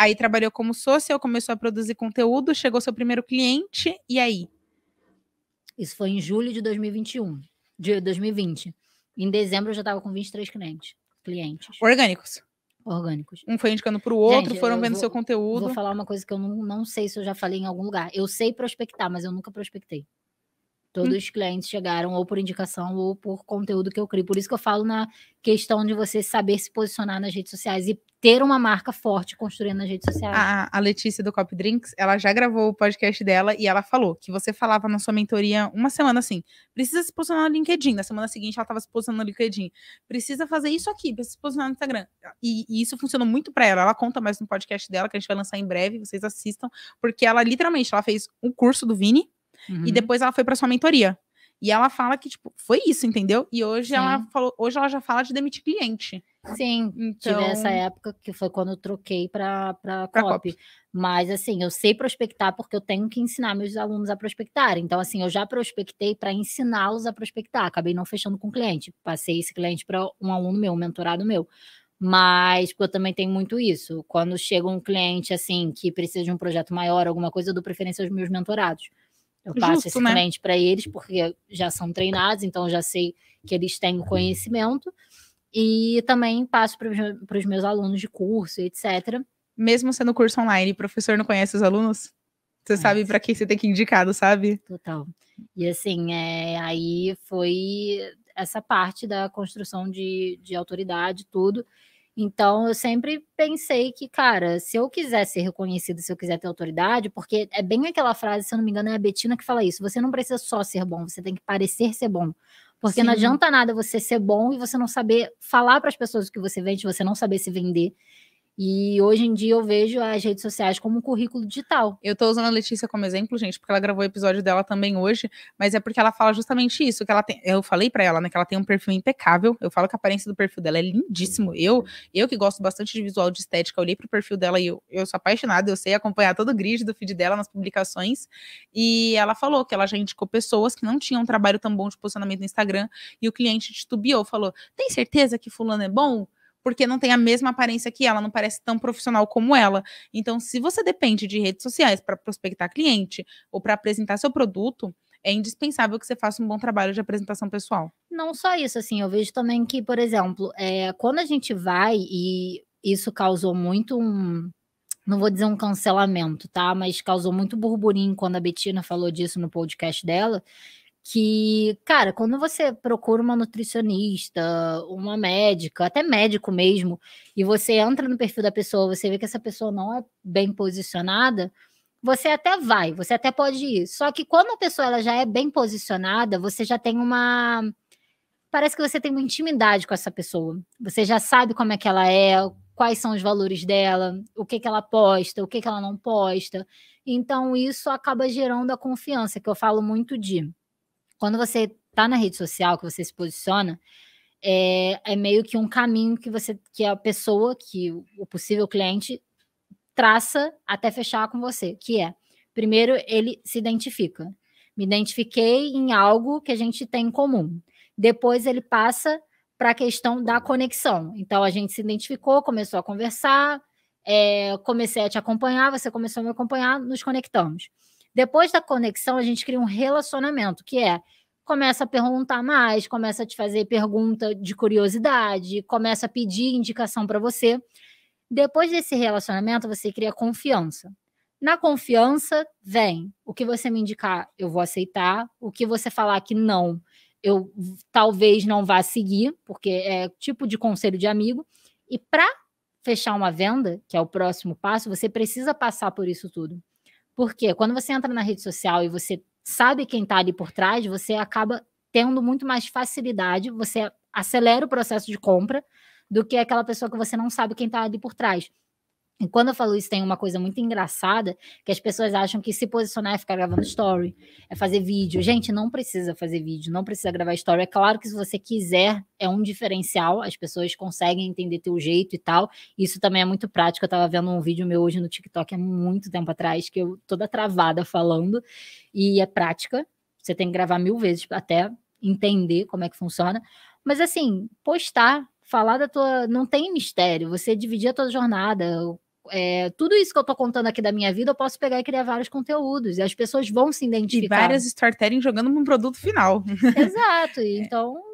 Aí trabalhou como social, começou a produzir conteúdo, chegou seu primeiro cliente, e aí? Isso foi em julho de 2021, de 2020. Em dezembro eu já estava com 23 clientes. clientes. Orgânicos. Orgânicos. Um foi indicando para o outro, Gente, foram vendo vou, seu conteúdo. Vou falar uma coisa que eu não, não sei se eu já falei em algum lugar. Eu sei prospectar, mas eu nunca prospectei. Todos hum. os clientes chegaram ou por indicação ou por conteúdo que eu crio. Por isso que eu falo na questão de você saber se posicionar nas redes sociais e ter uma marca forte construindo nas redes sociais. A, a Letícia do Cop Drinks, ela já gravou o podcast dela e ela falou que você falava na sua mentoria uma semana assim, precisa se posicionar no LinkedIn. Na semana seguinte ela estava se posicionando no LinkedIn. Precisa fazer isso aqui, precisa se posicionar no Instagram. E, e isso funcionou muito para ela. Ela conta mais no podcast dela, que a gente vai lançar em breve, vocês assistam, porque ela literalmente ela fez um curso do Vini, Uhum. E depois ela foi para sua mentoria. E ela fala que, tipo, foi isso, entendeu? E hoje Sim. ela falou, hoje ela já fala de demitir cliente. Sim, então... tive essa época que foi quando eu troquei para para COP. Mas assim, eu sei prospectar porque eu tenho que ensinar meus alunos a prospectar. Então assim, eu já prospectei para ensiná-los a prospectar. Acabei não fechando com cliente, passei esse cliente para um aluno meu, um mentorado meu. Mas eu também tenho muito isso. Quando chega um cliente assim que precisa de um projeto maior, alguma coisa, eu dou preferência aos meus mentorados eu passo Justo, esse né? cliente para eles, porque já são treinados, então já sei que eles têm o conhecimento. E também passo para os meus alunos de curso, etc. Mesmo sendo curso online, o professor não conhece os alunos? Você é. sabe para quem você tem que indicado, sabe? Total. E assim, é, aí foi essa parte da construção de, de autoridade, tudo. Então, eu sempre pensei que, cara, se eu quiser ser reconhecido, se eu quiser ter autoridade, porque é bem aquela frase, se eu não me engano, é a Betina que fala isso: você não precisa só ser bom, você tem que parecer ser bom. Porque Sim. não adianta nada você ser bom e você não saber falar para as pessoas o que você vende, você não saber se vender. E hoje em dia eu vejo as redes sociais como um currículo digital. Eu tô usando a Letícia como exemplo, gente, porque ela gravou o episódio dela também hoje, mas é porque ela fala justamente isso, que ela tem, eu falei para ela, né, que ela tem um perfil impecável. Eu falo que a aparência do perfil dela é lindíssimo. Eu, eu que gosto bastante de visual de estética, olhei pro perfil dela e eu, eu sou apaixonada, eu sei acompanhar todo o grid do feed dela nas publicações. E ela falou que ela já indicou pessoas que não tinham um trabalho tão bom de posicionamento no Instagram e o cliente titubeou, falou: "Tem certeza que fulano é bom?" porque não tem a mesma aparência que ela, não parece tão profissional como ela. Então, se você depende de redes sociais para prospectar cliente ou para apresentar seu produto, é indispensável que você faça um bom trabalho de apresentação pessoal. Não só isso, assim, eu vejo também que, por exemplo, é, quando a gente vai e isso causou muito um. Não vou dizer um cancelamento, tá? Mas causou muito burburinho quando a Betina falou disso no podcast dela que, cara, quando você procura uma nutricionista, uma médica, até médico mesmo, e você entra no perfil da pessoa, você vê que essa pessoa não é bem posicionada, você até vai, você até pode ir. Só que quando a pessoa ela já é bem posicionada, você já tem uma parece que você tem uma intimidade com essa pessoa. Você já sabe como é que ela é, quais são os valores dela, o que que ela posta, o que que ela não posta. Então isso acaba gerando a confiança que eu falo muito de quando você tá na rede social, que você se posiciona, é, é meio que um caminho que você, que a pessoa, que o possível cliente traça até fechar com você, que é, primeiro ele se identifica. Me identifiquei em algo que a gente tem em comum. Depois ele passa para a questão da conexão. Então a gente se identificou, começou a conversar, é, comecei a te acompanhar, você começou a me acompanhar, nos conectamos. Depois da conexão, a gente cria um relacionamento, que é começa a perguntar mais, começa a te fazer pergunta de curiosidade, começa a pedir indicação para você. Depois desse relacionamento, você cria confiança. Na confiança, vem o que você me indicar, eu vou aceitar, o que você falar que não, eu talvez não vá seguir, porque é tipo de conselho de amigo. E para fechar uma venda, que é o próximo passo, você precisa passar por isso tudo. Porque quando você entra na rede social e você sabe quem está ali por trás, você acaba tendo muito mais facilidade, você acelera o processo de compra do que aquela pessoa que você não sabe quem está ali por trás. E quando eu falo isso, tem uma coisa muito engraçada que as pessoas acham que se posicionar é ficar gravando story, é fazer vídeo. Gente, não precisa fazer vídeo, não precisa gravar story. É claro que se você quiser, é um diferencial, as pessoas conseguem entender teu jeito e tal. Isso também é muito prático. Eu tava vendo um vídeo meu hoje no TikTok há muito tempo atrás, que eu toda travada falando, e é prática. Você tem que gravar mil vezes até entender como é que funciona. Mas assim, postar falar da tua. Não tem mistério. Você dividir a tua jornada, é, tudo isso que eu tô contando aqui da minha vida, eu posso pegar e criar vários conteúdos. E as pessoas vão se identificar. E várias storytelling jogando para um produto final. Exato. É. Então,